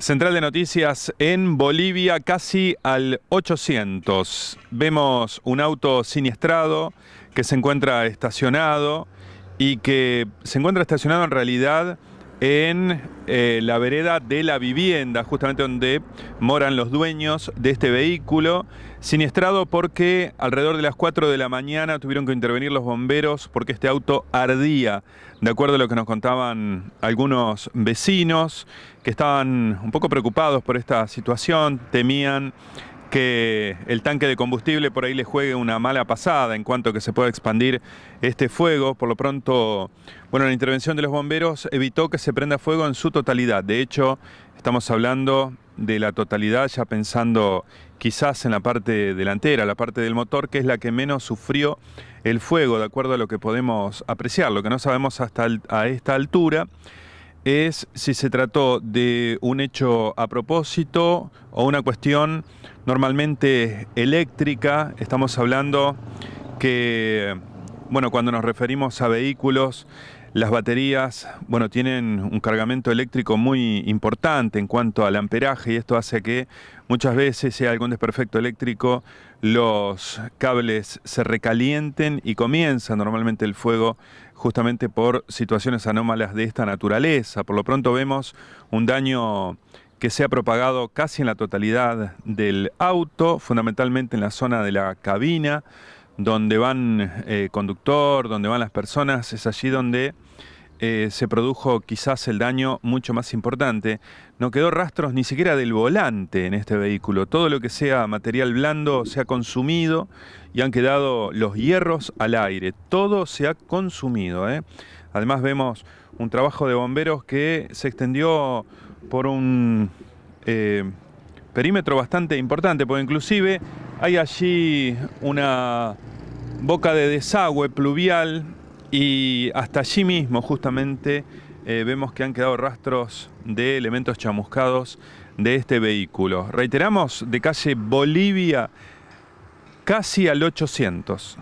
Central de Noticias en Bolivia, casi al 800. Vemos un auto siniestrado que se encuentra estacionado y que se encuentra estacionado en realidad en eh, la vereda de la vivienda, justamente donde moran los dueños de este vehículo, siniestrado porque alrededor de las 4 de la mañana tuvieron que intervenir los bomberos porque este auto ardía, de acuerdo a lo que nos contaban algunos vecinos que estaban un poco preocupados por esta situación, temían que el tanque de combustible por ahí le juegue una mala pasada en cuanto que se pueda expandir este fuego. Por lo pronto, bueno, la intervención de los bomberos evitó que se prenda fuego en su totalidad. De hecho, estamos hablando de la totalidad, ya pensando quizás en la parte delantera, la parte del motor, que es la que menos sufrió el fuego, de acuerdo a lo que podemos apreciar, lo que no sabemos hasta a esta altura es si se trató de un hecho a propósito o una cuestión normalmente eléctrica. Estamos hablando que, bueno, cuando nos referimos a vehículos, las baterías, bueno, tienen un cargamento eléctrico muy importante en cuanto al amperaje y esto hace que muchas veces, si hay algún desperfecto eléctrico, los cables se recalienten y comienza normalmente el fuego justamente por situaciones anómalas de esta naturaleza. Por lo pronto vemos un daño que se ha propagado casi en la totalidad del auto, fundamentalmente en la zona de la cabina donde van el eh, conductor, donde van las personas, es allí donde eh, se produjo quizás el daño mucho más importante. No quedó rastros ni siquiera del volante en este vehículo. Todo lo que sea material blando se ha consumido y han quedado los hierros al aire. Todo se ha consumido. ¿eh? Además vemos un trabajo de bomberos que se extendió por un perímetro bastante importante, porque inclusive hay allí una boca de desagüe pluvial y hasta allí mismo justamente eh, vemos que han quedado rastros de elementos chamuscados de este vehículo. Reiteramos, de calle Bolivia casi al 800.